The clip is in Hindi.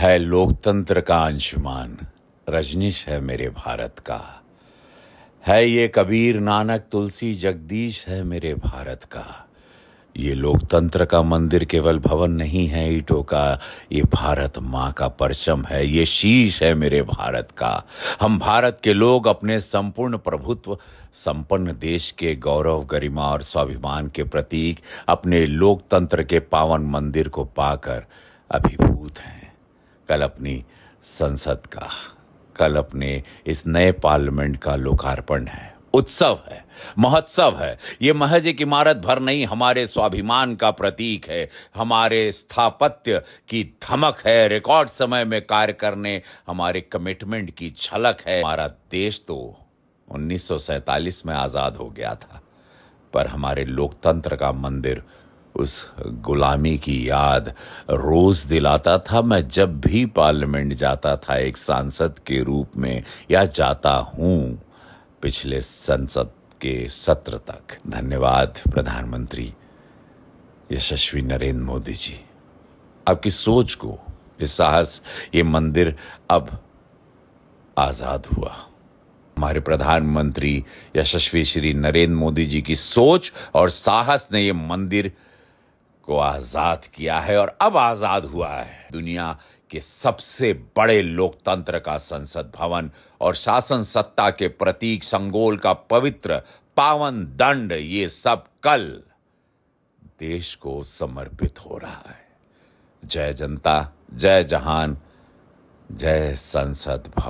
है लोकतंत्र का अंशुमान रजनीश है मेरे भारत का है ये कबीर नानक तुलसी जगदीश है मेरे भारत का ये लोकतंत्र का मंदिर केवल भवन नहीं है ईटों का ये भारत माँ का परचम है ये शीश है मेरे भारत का हम भारत के लोग अपने संपूर्ण प्रभुत्व संपन्न देश के गौरव गरिमा और स्वाभिमान के प्रतीक अपने लोकतंत्र के पावन मंदिर को पाकर अभिभूत हैं कल अपनी संसद का कल अपने इस नए पार्लियामेंट का लोकार्पण है उत्सव है महोत्सव है ये महज एक इमारत भर नहीं हमारे स्वाभिमान का प्रतीक है हमारे स्थापत्य की धमक है रिकॉर्ड समय में कार्य करने हमारे कमिटमेंट की झलक है हमारा देश तो 1947 में आज़ाद हो गया था पर हमारे लोकतंत्र का मंदिर उस गुलामी की याद रोज दिलाता था मैं जब भी पार्लियामेंट जाता था एक सांसद के रूप में या जाता हूं पिछले संसद के सत्र तक धन्यवाद प्रधानमंत्री यशस्वी नरेंद्र मोदी जी आपकी सोच को ये साहस ये मंदिर अब आज़ाद हुआ हमारे प्रधानमंत्री यशस्वी श्री नरेंद्र मोदी जी की सोच और साहस ने ये मंदिर को आजाद किया है और अब आजाद हुआ है दुनिया के सबसे बड़े लोकतंत्र का संसद भवन और शासन सत्ता के प्रतीक संगोल का पवित्र पावन दंड ये सब कल देश को समर्पित हो रहा है जय जनता जय जहान जय संसद भवन